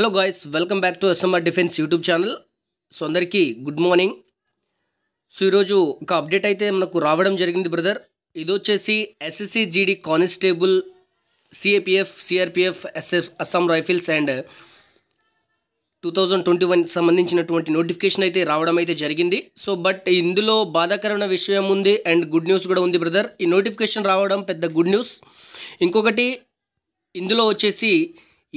hello guys welcome back to SMR defence YouTube channel so అందరికీ good morning so ఈరోజు ఒక update అయితే మనకు రావడం జరిగింది బ్రదర్ ఇది వచ్చేసి SSC GD constable CAPF CRPF SF Assam rifles and two thousand twenty one సంబంధించినటువంటి నోటిఫికేషన్ అయితే రావడం అయితే జరిగింది సో బట్ ఇందులో బాధాకరమైన విషయం ఉంది అండ్ గుడ్ న్యూస్ కూడా ఉంది బ్రదర్ ఈ నోటిఫికేషన్ రావడం పెద్ద గుడ్ న్యూస్ ఇంకొకటి ఇందులో వచ్చేసి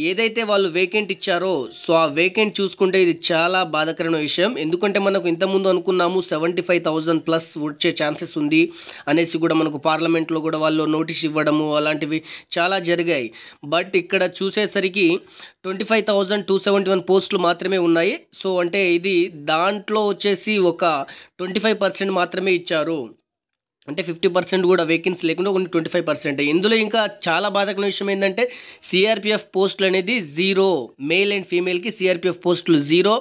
ఏదైతే వాళ్ళు వేకెంట్ ఇచ్చారో సో ఆ వేకెంట్ చూసుకుంటే ఇది చాలా బాధకరమైన విషయం ఎందుకంటే మనకు ఇంతకుముందు అనుకున్నాము సెవెంటీ ఫైవ్ థౌజండ్ ప్లస్ వచ్చే ఛాన్సెస్ ఉంది అనేసి కూడా మనకు పార్లమెంట్లో కూడా వాళ్ళు నోటీస్ ఇవ్వడము అలాంటివి చాలా జరిగాయి బట్ ఇక్కడ చూసేసరికి twenty five thousand two seventy one పోస్టులు మాత్రమే ఉన్నాయి సో అంటే ఇది దాంట్లో వచ్చేసి ఒక ట్వంటీ ఫైవ్ పర్సెంట్ మాత్రమే ఇచ్చారు అంటే ఫిఫ్టీ పర్సెంట్ కూడా వేకెన్సీ లేకుండా ఓన్లీ ట్వంటీ ఫైవ్ పర్సెంట్ ఇందులో ఇంకా చాలా బాధకున్న విషయం ఏంటంటే సిఆర్పిఎఫ్ పోస్టులు అనేది జీరో మేల్ అండ్ ఫీమేల్కి సిఆర్పిఎఫ్ పోస్టులు జీరో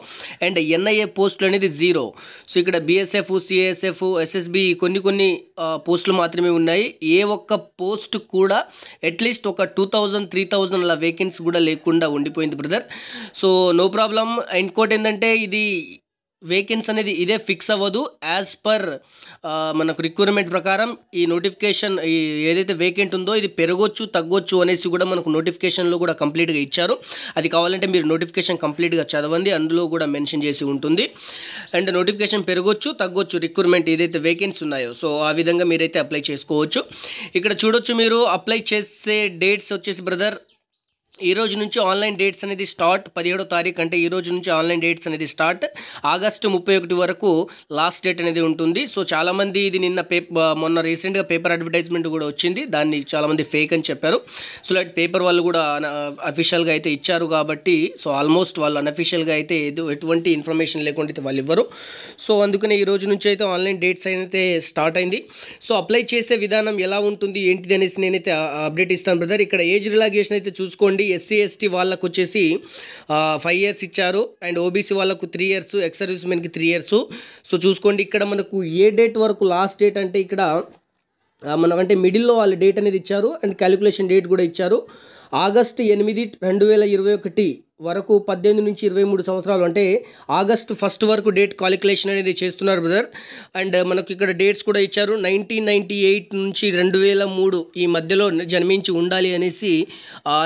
అండ్ ఎన్ఐఏ పోస్టులు అనేది జీరో సో ఇక్కడ బీఎస్ఎఫ్ సిఎస్ఎఫ్ ఎస్ఎస్బి కొన్ని కొన్ని పోస్టులు మాత్రమే ఉన్నాయి ఏ ఒక్క పోస్ట్ కూడా అట్లీస్ట్ ఒక టూ థౌజండ్ త్రీ థౌజండ్ అలా వేకెన్సీ కూడా లేకుండా ఉండిపోయింది బ్రదర్ సో నో ప్రాబ్లం ఇంకోటి ఏంటంటే ఇది వేకెన్స్ అనేది ఇదే ఫిక్స్ అవ్వదు యాజ్ పర్ మనకు రిక్వైర్మెంట్ ప్రకారం ఈ నోటిఫికేషన్ ఈ ఏదైతే వేకెంట్ ఉందో ఇది పెరగొచ్చు తగ్గొచ్చు అనేసి కూడా మనకు నోటిఫికేషన్లో కూడా కంప్లీట్గా ఇచ్చారు అది కావాలంటే మీరు నోటిఫికేషన్ కంప్లీట్గా చదవండి అందులో కూడా మెన్షన్ చేసి ఉంటుంది అండ్ నోటిఫికేషన్ పెరగొచ్చు తగ్గొచ్చు రిక్వైర్మెంట్ ఏదైతే వేకెన్సీ ఉన్నాయో సో ఆ విధంగా మీరైతే అప్లై చేసుకోవచ్చు ఇక్కడ చూడొచ్చు మీరు అప్లై చేసే డేట్స్ వచ్చేసి బ్రదర్ ఈ రోజు నుంచి ఆన్లైన్ డేట్స్ అనేది స్టార్ట్ పదిహేడో తారీఖు అంటే ఈ రోజు నుంచి ఆన్లైన్ డేట్స్ అనేది స్టార్ట్ ఆగస్టు ముప్పై ఒకటి వరకు లాస్ట్ డేట్ అనేది ఉంటుంది సో చాలామంది ఇది నిన్న పేపర్ మొన్న రీసెంట్గా పేపర్ అడ్వర్టైజ్మెంట్ కూడా వచ్చింది దాన్ని చాలామంది ఫేక్ అని చెప్పారు సో లైట్ పేపర్ వాళ్ళు కూడా అఫీషియల్గా అయితే ఇచ్చారు కాబట్టి సో ఆల్మోస్ట్ వాళ్ళు అన్అఫీషియల్గా అయితే ఎటువంటి ఇన్ఫర్మేషన్ లేకుండా అయితే వాళ్ళు ఇవ్వరు సో అందుకనే ఈ రోజు నుంచి అయితే ఆన్లైన్ డేట్స్ అయితే స్టార్ట్ అయింది సో అప్లై చేసే విధానం ఎలా ఉంటుంది ఏంటిది అనేసి నేనైతే అప్డేట్ ఇస్తాను బ్రదర్ ఇక్కడ ఏజ్ రిలాగేషన్ అయితే చూసుకోండి ఎస్సీ ఎస్టీ వాళ్ళకు వచ్చేసి ఫైవ్ ఇయర్స్ ఇచ్చారు అండ్ ఓబీసీ వాళ్ళకు త్రీ ఇయర్స్ ఎక్స్ సర్వీస్ మెన్కి త్రీ ఇయర్స్ సో చూసుకోండి ఇక్కడ మనకు ఏ డేట్ వరకు లాస్ట్ డేట్ అంటే ఇక్కడ మనకంటే మిడిల్లో వాళ్ళు డేట్ అనేది ఇచ్చారు అండ్ క్యాలిక్యులేషన్ డేట్ కూడా ఇచ్చారు ఆగస్ట్ ఎనిమిది రెండు వేల ఇరవై ఒకటి వరకు పద్దెనిమిది నుంచి ఇరవై మూడు సంవత్సరాలు అంటే ఆగస్ట్ ఫస్ట్ వరకు డేట్ కాలిక్యులేషన్ అనేది చేస్తున్నారు బ్రదర్ అండ్ మనకు ఇక్కడ డేట్స్ కూడా ఇచ్చారు నైన్టీన్ నైంటీ ఎయిట్ నుంచి రెండు వేల మూడు ఈ మధ్యలో జన్మించి ఉండాలి అనేసి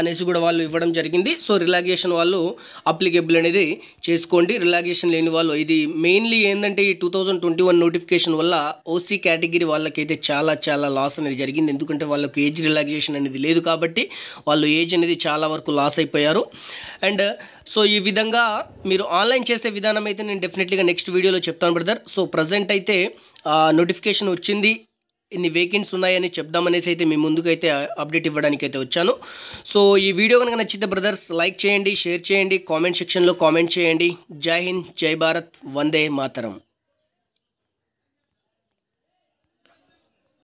అనేసి కూడా వాళ్ళు ఇవ్వడం జరిగింది సో రిలాక్సేషన్ వాళ్ళు అప్లికేబుల్ అనేది చేసుకోండి రిలాక్సేషన్ లేని వాళ్ళు ఇది మెయిన్లీ ఏంటంటే ఈ two thousand twenty one notification వల్ల ఓసీ కేటగిరీ వాళ్ళకైతే చాలా చాలా లాస్ అనేది జరిగింది ఎందుకంటే వాళ్ళకు ఏజ్ రిలాక్సేషన్ అనేది లేదు కాబట్టి వాళ్ళు ఏజ్ అనేది చాలా వరకు లాస్ అయిపోయారు అండ్ అండ్ సో ఈ విధంగా మీరు ఆన్లైన్ చేసే విధానం అయితే నేను డెఫినెట్లీగా నెక్స్ట్ వీడియోలో చెప్తాను బ్రదర్ సో ప్రజెంట్ అయితే నోటిఫికేషన్ వచ్చింది ఇన్ని వేకెన్స్ ఉన్నాయని చెప్దామనేసి అయితే మీ ముందుకైతే అప్డేట్ ఇవ్వడానికి అయితే వచ్చాను సో ఈ వీడియో కనుక నచ్చితే బ్రదర్స్ లైక్ చేయండి షేర్ చేయండి కామెంట్ సెక్షన్లో కామెంట్ చేయండి జై హింద్ జై భారత్ వందే మాతరం